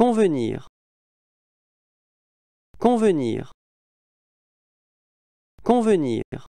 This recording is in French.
Convenir. Convenir. Convenir.